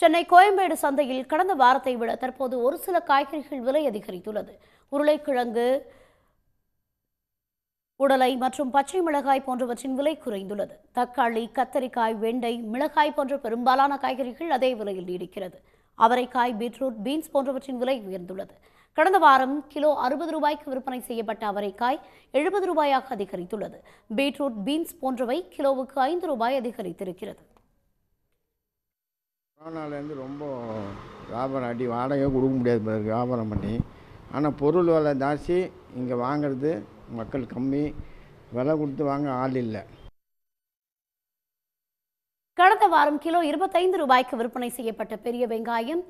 சென்னை கோயம்பேடு சந்தையில் கடந்த வாரத்தை விட தற்போது ஒரு சில காய்கறிகள் விலை அதிகரித்துள்ளது உருளைக்கிழங்கு உடலை மற்றும் பச்சை மிளகாய் போன்றவற்றின் விலை குறைந்துள்ளது தக்காளி கத்தரிக்காய் வெண்டை மிளகாய் போன்ற பெரும்பாலான காய்கறிகள் அதே விலையில் நீடிக்கிறது அவரைக்காய் பீட்ரூட் பீன்ஸ் போன்றவற்றின் விலை உயர்ந்துள்ளது கடந்த வாரம் கிலோ அறுபது ரூபாய்க்கு விற்பனை செய்யப்பட்ட அவரைக்காய் எழுபது ரூபாயாக அதிகரித்துள்ளது பீட்ரூட் பீன்ஸ் போன்றவை கிலோவுக்கு ஐந்து ரூபாய் அதிகரித்திருக்கிறது கொரோனாலேருந்து ரொம்ப வியாபாரம் அடி வாடகை கொடுக்க முடியாது பிறகு வியாபாரம் பண்ணி ஆனால் பொருள் விலை ஜாஸ்தி இங்கே வாங்கிறது மக்கள் கம்மி விலை கொடுத்து வாங்க ஆள் இல்லை கடந்த வாரம் கிலோ இருபத்தைந்து ரூபாய்க்கு விற்பனை செய்யப்பட்ட பெரிய வெங்காயம்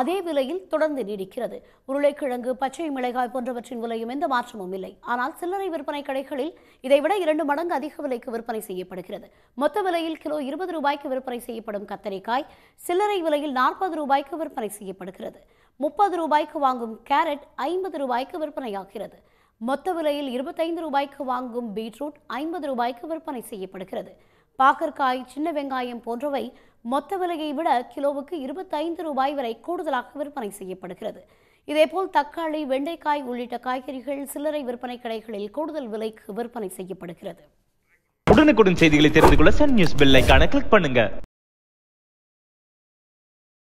அதே விலையில் தொடர்ந்து நீடிக்கிறது உருளைக்கிழங்கு பச்சை மிளகாய் போன்றவற்றின் விலையும் எந்த மாற்றமும் இல்லை ஆனால் சில்லறை விற்பனை கடைகளில் இதைவிட இரண்டு மடங்கு அதிக விலைக்கு விற்பனை செய்யப்படுகிறது மொத்த விலையில் கிலோ இருபது ரூபாய்க்கு விற்பனை செய்யப்படும் கத்தரிக்காய் சில்லறை விலையில் நாற்பது ரூபாய்க்கு விற்பனை செய்யப்படுகிறது முப்பது ரூபாய்க்கு வாங்கும் கேரட் ஐம்பது ரூபாய்க்கு விற்பனையாகிறது மொத்த விலையில் இருபத்தைந்து ரூபாய்க்கு வாங்கும் பீட்ரூட் ஐம்பது ரூபாய்க்கு விற்பனை செய்யப்படுகிறது பாக்கற்காய் சின்ன வெங்காயம் போன்றவை மொத்த விலையை விட கிலோவுக்கு இருபத்தைந்து ரூபாய் வரை கூடுதலாக விற்பனை செய்யப்படுகிறது இதேபோல் தக்காளி வெண்டைக்காய் உள்ளிட்ட காய்கறிகள் சில்லறை விற்பனை கடைகளில் கூடுதல் விலைக்கு விற்பனை செய்யப்படுகிறது உடனுக்குடன் செய்திகளை தெரிந்து கொள்ள சன் நியூஸ் கிளிக் பண்ணுங்க